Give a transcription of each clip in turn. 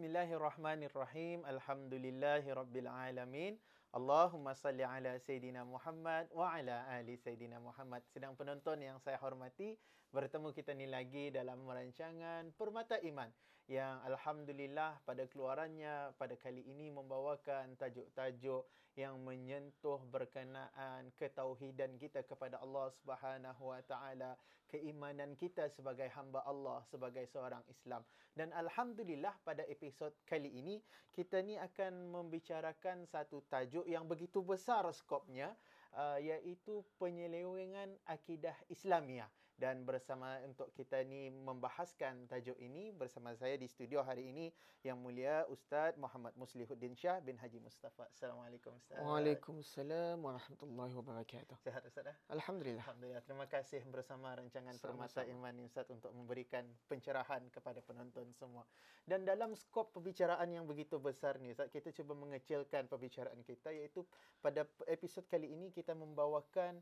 Bismillahirrahmanirrahim. Alhamdulillahirrabbilalamin. Allahumma salli ala Sayyidina Muhammad wa ala ali Sayyidina Muhammad. Sedang penonton yang saya hormati, bertemu kita ni lagi dalam merancangan Permata Iman yang alhamdulillah pada keluarannya pada kali ini membawakan tajuk-tajuk yang menyentuh berkenaan ketauhidan kita kepada Allah Subhanahu wa taala, keimanan kita sebagai hamba Allah sebagai seorang Islam. Dan alhamdulillah pada episod kali ini kita ni akan membicarakan satu tajuk yang begitu besar skopnya uh, iaitu penyelewengan akidah Islamiah dan bersama untuk kita ni membahaskan tajuk ini bersama saya di studio hari ini yang mulia Ustaz Muhammad Muslihuddin Shah bin Haji Mustafa. Assalamualaikum Ustaz. Waalaikumsalam warahmatullahi wabarakatuh. Sehat Ustaz? Eh? Alhamdulillah. Alhamdulillah. Terima kasih bersama rancangan Permata Iman ini, Ustaz untuk memberikan pencerahan kepada penonton semua. Dan dalam skop pembicaraan yang begitu besar ni Ustaz, kita cuba mengecilkan pembicaraan kita iaitu pada episod kali ini kita membawakan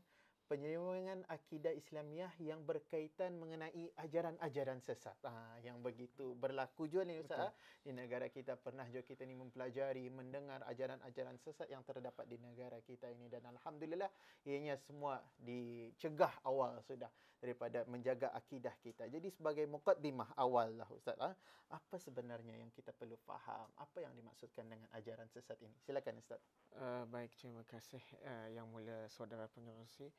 penyelewengan akidah Islamiah yang berkaitan mengenai ajaran-ajaran sesat. Ha, yang begitu berlaku juga ni Ustaz. Ha. Betul. Di negara kita pernah juga kita ni mempelajari, mendengar ajaran-ajaran sesat yang terdapat di negara kita ini. Dan Alhamdulillah, ianya semua dicegah awal sudah daripada menjaga akidah kita. Jadi sebagai mukaddimah awal lah Ustaz. Ha, apa sebenarnya yang kita perlu faham? Apa yang dimaksudkan dengan ajaran sesat ini? Silakan Ustaz. Uh, baik, terima kasih uh, yang mulia saudara pengurusi.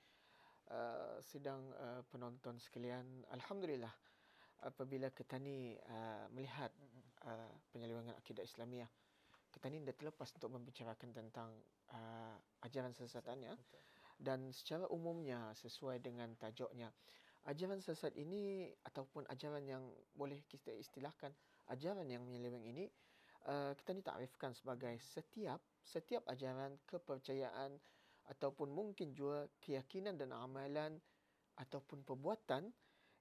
Uh, sidang uh, penonton sekalian alhamdulillah apabila kita ni uh, melihat uh, penyelewengan akidah Islamiah kita ni tidak terlepas untuk membicarakan tentang uh, ajaran sesatannya dan secara umumnya sesuai dengan tajuknya ajaran sesat ini ataupun ajaran yang boleh kita istilahkan ajaran yang menyeleweng ini uh, kita ni takrifkan sebagai setiap setiap ajaran kepercayaan ataupun mungkin juga keyakinan dan amalan ataupun perbuatan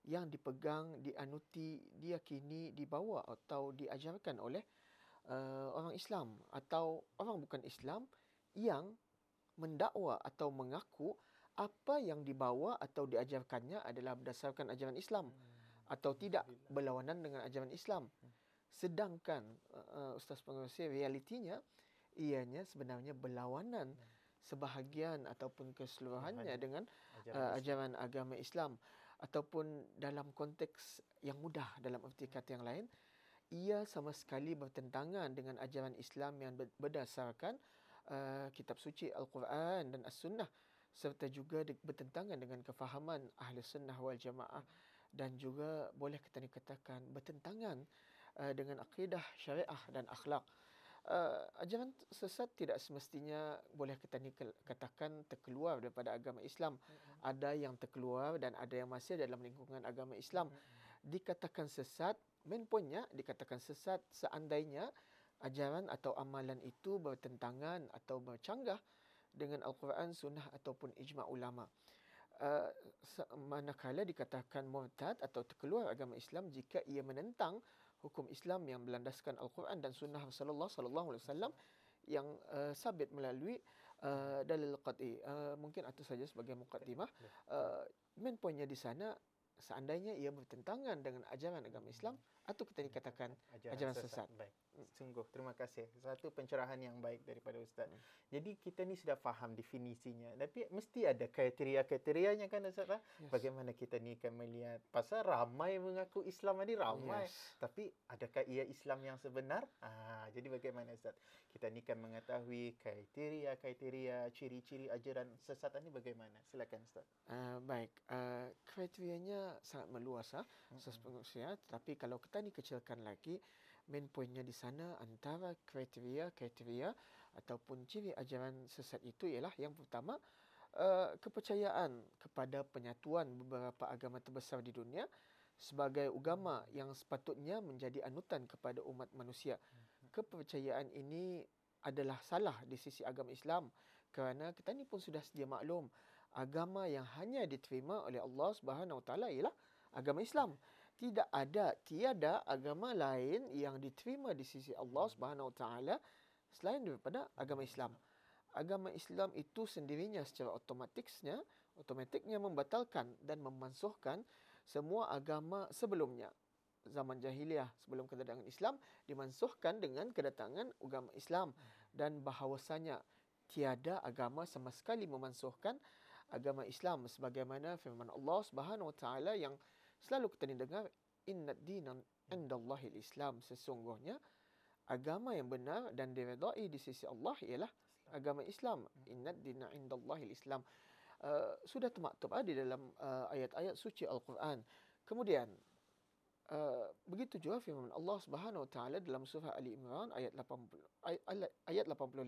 yang dipegang, dianuti, diyakini, dibawa atau diajarkan oleh uh, orang Islam atau orang bukan Islam yang mendakwa atau mengaku apa yang dibawa atau diajarkannya adalah berdasarkan ajaran Islam hmm. atau tidak berlawanan dengan ajaran Islam. Hmm. Sedangkan uh, Ustaz Pengurusi realitinya ianya sebenarnya berlawanan hmm sebahagian ataupun keseluruhannya hmm. dengan ajaran, uh, ajaran agama Islam ataupun dalam konteks yang mudah dalam erti kata yang lain ia sama sekali bertentangan dengan ajaran Islam yang berdasarkan uh, kitab suci Al-Quran dan As-Sunnah serta juga bertentangan dengan kefahaman Ahli Sunnah wal Jamaah dan juga boleh kita dikatakan bertentangan uh, dengan akidah syariah dan akhlak uh, ajaran sesat tidak semestinya boleh kita ni katakan terkeluar daripada agama Islam. Mm-hmm. Ada yang terkeluar dan ada yang masih dalam lingkungan agama Islam. Mm-hmm. Dikatakan sesat, main pointnya dikatakan sesat seandainya ajaran atau amalan itu bertentangan atau bercanggah dengan Al-Quran, Sunnah ataupun Ijma' Ulama. Uh, manakala dikatakan murtad atau terkeluar agama Islam jika ia menentang hukum Islam yang berlandaskan Al-Quran dan Sunnah Rasulullah Sallallahu Alaihi Wasallam yang uh, sabit melalui uh, dalil qat'i. Uh, mungkin atau saja sebagai mukaddimah. Uh, ya. main poinnya di sana seandainya ia bertentangan dengan ajaran agama Islam atau kita dikatakan ajaran, ajaran sesat. sesat. Baik. Hmm. Sungguh terima kasih. Satu pencerahan yang baik daripada ustaz. Hmm. Jadi kita ni sudah faham definisinya tapi mesti ada kriteria-kriterianya kan ustaz? Ha? Yes. Bagaimana kita ni akan melihat pasal ramai mengaku Islam ni ramai yes. tapi adakah ia Islam yang sebenar? Ah Ah, jadi bagaimana Ustaz? Kita ni kan mengetahui kriteria-kriteria, ciri-ciri ajaran sesat ini bagaimana? Silakan Ustaz. Uh, baik, uh, kriterianya sangat meluas lah, uh, ya. tetapi kalau kita ni kecilkan lagi, main pointnya di sana antara kriteria-kriteria ataupun ciri ajaran sesat itu ialah yang pertama, Uh, kepercayaan kepada penyatuan beberapa agama terbesar di dunia sebagai agama yang sepatutnya menjadi anutan kepada umat manusia. Hmm kepercayaan ini adalah salah di sisi agama Islam kerana kita ni pun sudah sedia maklum agama yang hanya diterima oleh Allah Subhanahu taala ialah agama Islam. Tidak ada tiada agama lain yang diterima di sisi Allah Subhanahu taala selain daripada agama Islam. Agama Islam itu sendirinya secara automatiknya, otomatiknya membatalkan dan memansuhkan semua agama sebelumnya zaman jahiliah sebelum kedatangan Islam dimansuhkan dengan kedatangan agama Islam dan bahawasanya tiada agama sama sekali memansuhkan agama Islam sebagaimana firman Allah Subhanahu wa taala yang selalu kita dengar innad dinan indallahi islam sesungguhnya agama yang benar dan diredai di sisi Allah ialah agama Islam innad dinan indallahi islam uh, sudah termaktub uh, di dalam uh, ayat-ayat suci Al-Quran kemudian Eh, begitu juga firman Allah Subhanahu Wa Taala dalam surah Ali Imran ayat 80 ayat 85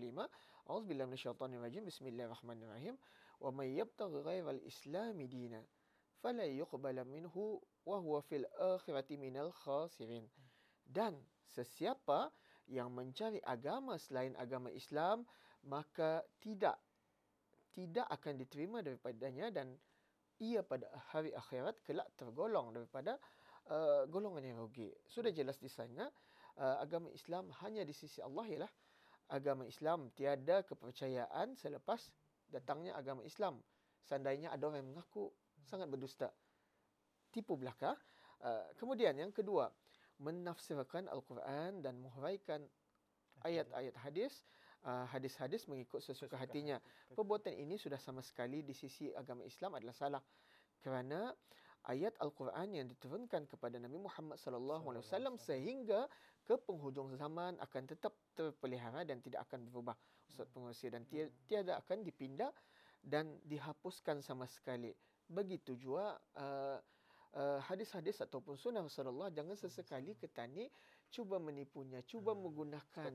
A'udzu billahi minasyaitonir rajim Bismillahirrahmanirrahim wa may yabtaghi ghayral islam dina fala yuqbala minhu wa huwa fil akhirati minal khasirin dan sesiapa yang mencari agama selain agama Islam maka tidak tidak akan diterima daripadanya dan ia pada hari akhirat kelak tergolong daripada Uh, golongan yang rugi Sudah jelas di sana uh, agama Islam hanya di sisi Allah ialah agama Islam tiada kepercayaan selepas datangnya agama Islam. Seandainya ada orang yang mengaku sangat berdusta. Tipu belaka. Uh, kemudian yang kedua, menafsirkan Al-Quran dan menghuraikan ayat-ayat hadis uh, hadis-hadis mengikut sesuka hatinya. Perbuatan ini sudah sama sekali di sisi agama Islam adalah salah. Kerana ayat al-Quran yang diturunkan kepada Nabi Muhammad SAW sehingga ke penghujung zaman akan tetap terpelihara dan tidak akan berubah Ustaz pengusia dan hmm. tiada akan dipindah dan dihapuskan sama sekali begitu juga uh, uh, hadis-hadis ataupun sunnah Rasulullah jangan sesekali ketani cuba menipunya cuba hmm. menggunakan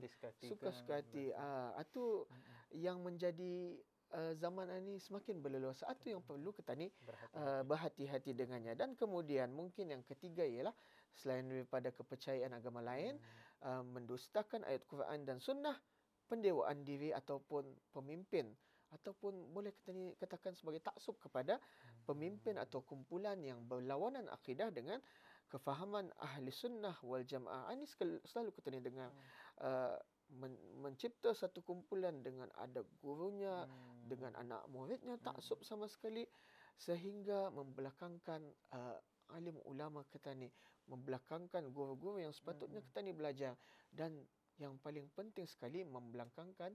suka-suka hati uh, ah, atau hmm, yang menjadi Eh, zaman ini semakin berleluasa. Itu yang perlu kita ni berhati-hati. Eh, berhati dengannya. Dan kemudian mungkin yang ketiga ialah selain daripada kepercayaan agama lain, hmm. uh, mendustakan ayat Quran dan sunnah, pendewaan diri ataupun pemimpin ataupun boleh kita ni katakan sebagai taksub kepada hmm. pemimpin atau kumpulan yang berlawanan akidah dengan kefahaman ahli sunnah wal jamaah. Ah, ini selalu kita ni dengar hmm. uh, men- mencipta satu kumpulan dengan ada gurunya, hmm dengan anak muridnya hmm. sub sama sekali sehingga membelakangkan uh, alim ulama kita ni membelakangkan guru-guru yang sepatutnya hmm. kita ni belajar dan yang paling penting sekali membelakangkan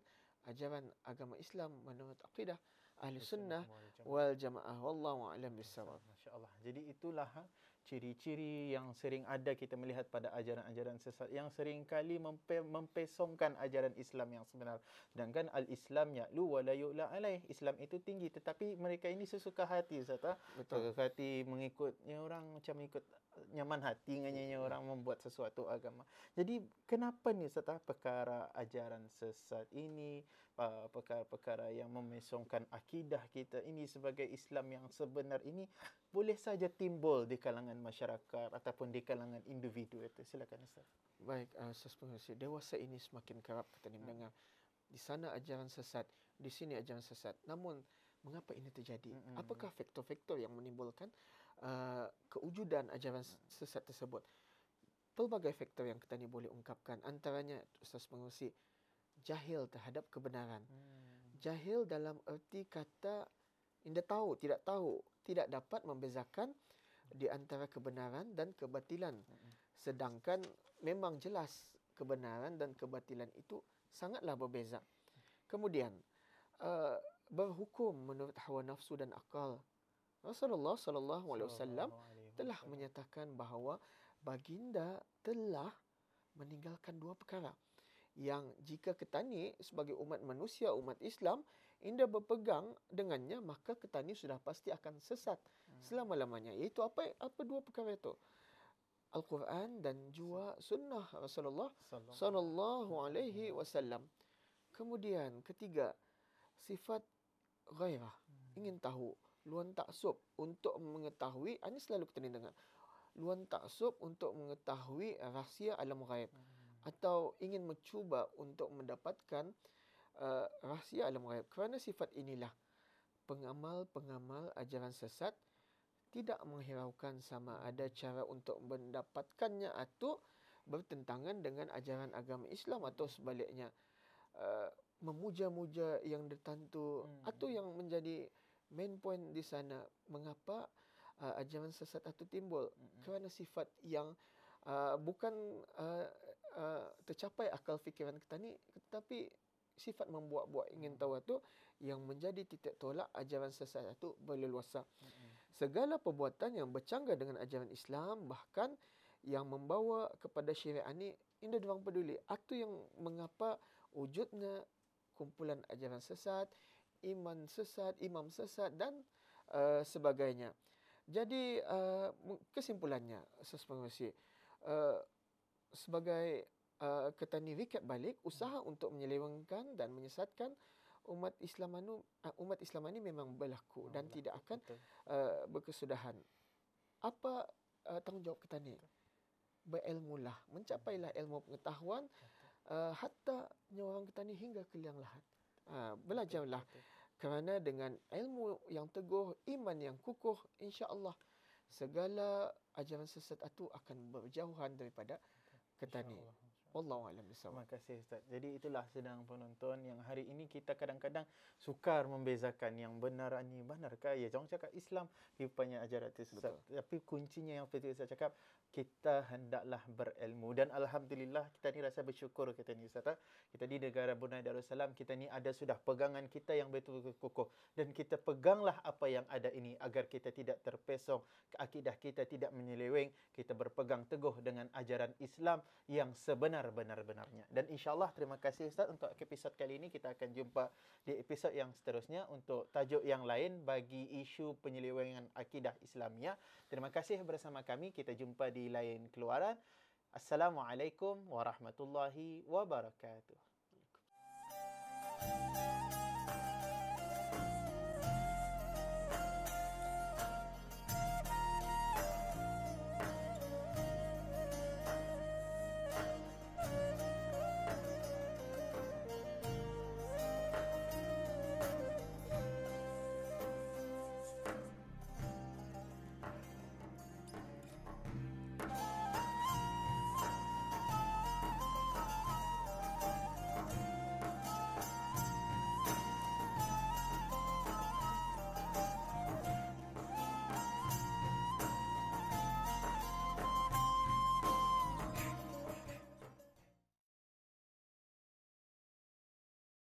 ajaran agama Islam menurut akidah ahli sunnah wal jamaah wallahu alam bisawab masyaallah jadi itulah ha? ciri-ciri yang sering ada kita melihat pada ajaran-ajaran sesat yang seringkali mempe- mempesongkan ajaran Islam yang sebenar. Sedangkan al-Islam lu wa la yu'la alaih. Islam itu tinggi tetapi mereka ini sesuka hati Ustaz. Ah. Betul. Suka hati mengikutnya orang macam ikut nyaman hati dengannya orang membuat sesuatu agama. Jadi kenapa ni Ustaz ah, perkara ajaran sesat ini uh, perkara-perkara yang memesongkan akidah kita ini sebagai Islam yang sebenar ini boleh saja timbul di kalangan masyarakat ataupun di kalangan individu itu. Silakan Ustaz. Baik, uh, Ustaz Dewasa ini semakin kerap kita ni hmm. mendengar. Di sana ajaran sesat, di sini ajaran sesat. Namun, mengapa ini terjadi? Hmm. Apakah faktor-faktor yang menimbulkan uh, keujudan ajaran hmm. sesat tersebut? Pelbagai faktor yang kita ni boleh ungkapkan. Antaranya, Ustaz Pengurusi, jahil terhadap kebenaran. Hmm. Jahil dalam erti kata tidak tahu, tidak tahu, tidak dapat membezakan di antara kebenaran dan kebatilan. Hmm. Sedangkan memang jelas kebenaran dan kebatilan itu sangatlah berbeza. Kemudian uh, berhukum menurut hawa nafsu dan akal. Rasulullah sallallahu alaihi wasallam telah menyatakan bahawa baginda telah meninggalkan dua perkara. Hmm yang jika ketani sebagai umat manusia, umat Islam, indah berpegang dengannya, maka ketani sudah pasti akan sesat hmm. selama-lamanya. Iaitu apa apa dua perkara itu? Al-Quran dan juga sunnah Rasulullah sallallahu alaihi wasallam. Kemudian ketiga, sifat ghairah. Hmm. Ingin tahu luan taksub untuk mengetahui, ini selalu kita dengar. Luan taksub untuk mengetahui rahsia alam ghaib. Hmm atau ingin mencuba untuk mendapatkan uh, rahsia alam gaib kerana sifat inilah pengamal-pengamal ajaran sesat tidak menghiraukan sama ada cara untuk mendapatkannya atau bertentangan dengan ajaran agama Islam atau sebaliknya uh, memuja-muja yang tertentu hmm. atau yang menjadi main point di sana mengapa uh, ajaran sesat atau timbul hmm. kerana sifat yang uh, bukan uh, Uh, tercapai akal fikiran kita ni tetapi sifat membuat-buat ingin tahu tu yang menjadi titik tolak ajaran sesat itu berleluasa. Segala perbuatan yang bercanggah dengan ajaran Islam bahkan yang membawa kepada syirik ini indah doang peduli. Atau yang mengapa wujudnya kumpulan ajaran sesat, iman sesat, imam sesat dan uh, sebagainya. Jadi uh, kesimpulannya sesungguhnya uh, sebagai uh, ketani wicket balik usaha hmm. untuk menyelewengkan dan menyesatkan umat Islam anu uh, umat Islam ini memang berlaku oh, dan lah. tidak akan uh, berkesudahan. Apa uh, tanggungjawab ni? Berilmulah, mencapailah ilmu pengetahuan uh, hatta nyawang ni hingga ke liang lahat. Uh, belajarlah kerana dengan ilmu yang teguh, iman yang kukuh, insya-Allah segala ajaran sesat itu akan berjauhan daripada ke tani. Wallahu alam bisawab. Terima kasih ustaz. Jadi itulah sedang penonton yang hari ini kita kadang-kadang sukar membezakan yang benar ni benar ke ya jangan cakap Islam rupanya ajaran itu ustaz. Betul. Tapi kuncinya yang seperti saya cakap kita hendaklah berilmu dan alhamdulillah kita ni rasa bersyukur kita ni ustaz. Ha. Kita di negara Brunei Darussalam kita ni ada sudah pegangan kita yang betul-betul kukuh dan kita peganglah apa yang ada ini agar kita tidak terpesong, ke akidah kita tidak menyeleweng, kita berpegang teguh dengan ajaran Islam yang sebenar-benar-benarnya. Dan insyaAllah terima kasih Ustaz untuk episod kali ini. Kita akan jumpa di episod yang seterusnya untuk tajuk yang lain bagi isu penyelewengan akidah Islamnya. Terima kasih bersama kami. Kita jumpa di lain keluaran. Assalamualaikum warahmatullahi wabarakatuh.